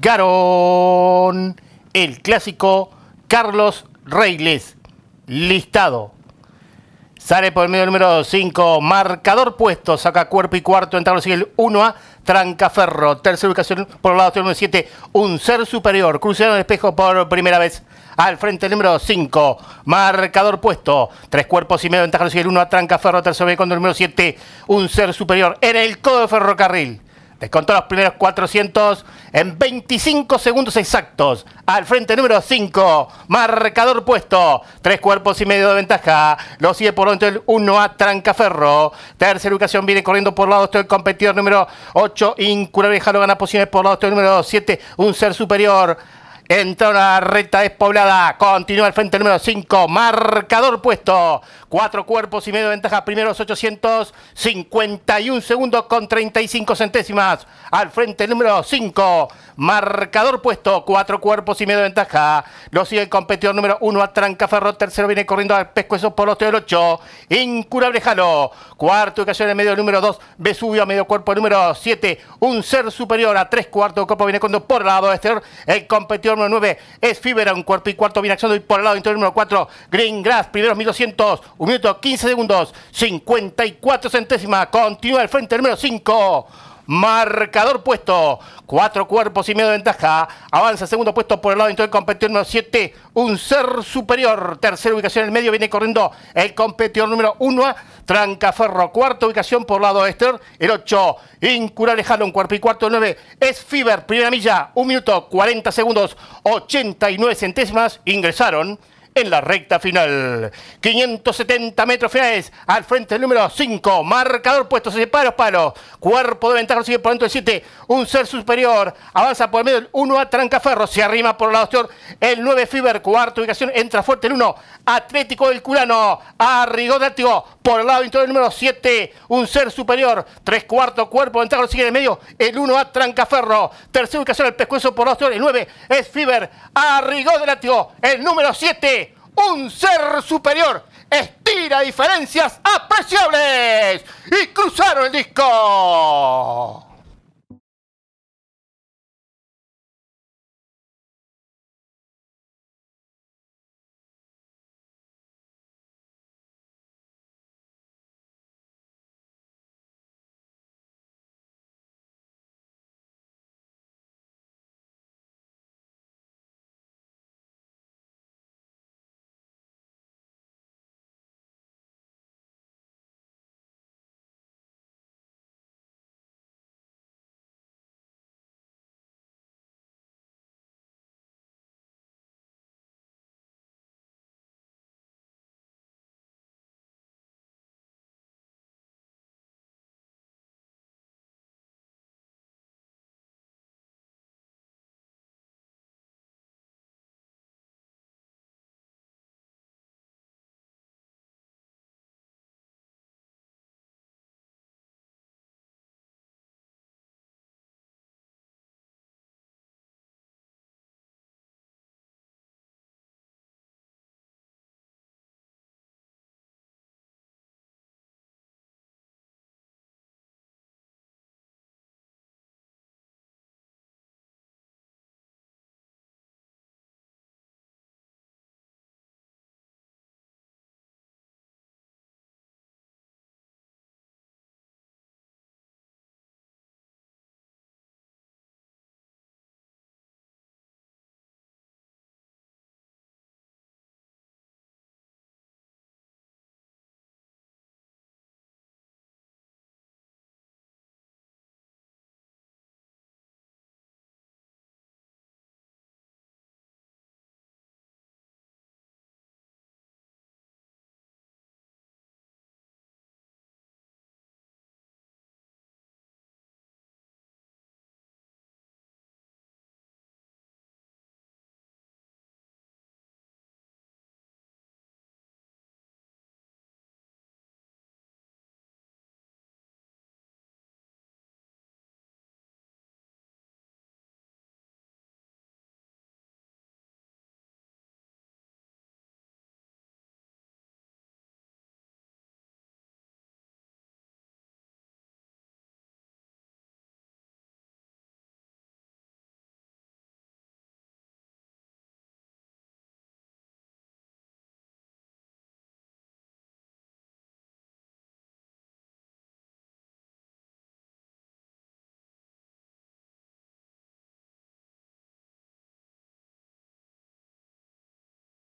garón el clásico Carlos Reyes. Listado. Sale por el medio número 5, marcador puesto, saca cuerpo y cuarto, ventaja sigue el 1A, Trancaferro. Tercera ubicación por el lado número 7, un ser superior. Cruzaron el espejo por primera vez. Al frente el número 5, marcador puesto. Tres cuerpos y medio, ventaja sigue el 1A, Trancaferro. Tercero ubicación, con el número 7, un ser superior. Era el codo de ferrocarril. Contó los primeros 400 en 25 segundos exactos. Al frente número 5, marcador puesto. Tres cuerpos y medio de ventaja. Lo sigue por dentro el 1A Trancaferro. Tercera ubicación viene corriendo por lado el competidor número 8, Incurable Jalo gana posiciones por lado el número 7, un ser superior. Entra una recta despoblada. Continúa el frente número 5. Marcador puesto. Cuatro cuerpos y medio de ventaja. Primeros 851 segundos con 35 centésimas. Al frente número 5. Marcador puesto. Cuatro cuerpos y medio de ventaja. Lo sigue el competidor número 1 a Ferro. Tercero viene corriendo al pescuezo por los del 8. Incurable Jalo. Cuarto ocasión en el medio número 2. Vesubio a medio cuerpo número 7. Un ser superior a tres cuartos. Copo viene corriendo por lado exterior. El competidor número 9 es Fibera, un cuarto y cuarto bien y por el lado interior número 4, Green Grass, primeros 1200, 1 minuto 15 segundos, 54 centésima, continúa el frente número 5. Marcador puesto. Cuatro cuerpos y medio de ventaja. Avanza segundo puesto por el lado del competidor número siete, Un ser superior. Tercera ubicación en el medio. Viene corriendo el competidor número uno, Trancaferro. Cuarta ubicación por lado Esther. El 8. Incura Lejano. Un cuerpo y cuarto. nueve, Es Fiber. Primera milla. Un minuto. 40 segundos. 89 centésimas. Ingresaron en la recta final. 570 metros finales al frente del número 5. Marcador puesto, se separa palos. Cuerpo de ventaja sigue por dentro del 7. Un ser superior. Avanza por el medio el 1 a Trancaferro. Se arrima por lado exterior el 9 Fiber. Cuarta ubicación. Entra fuerte el 1. Atlético del Culano. Arrigó activo Por el lado interior del número 7. Un ser superior. Tres cuartos cuerpo de ventaja sigue en el medio. El 1 a Trancaferro. Tercera ubicación el pescuezo por lado exterior el 9 es Fiber. Arrigó látigo. El número 7 un ser superior estira diferencias apreciables y cruzaron el disco.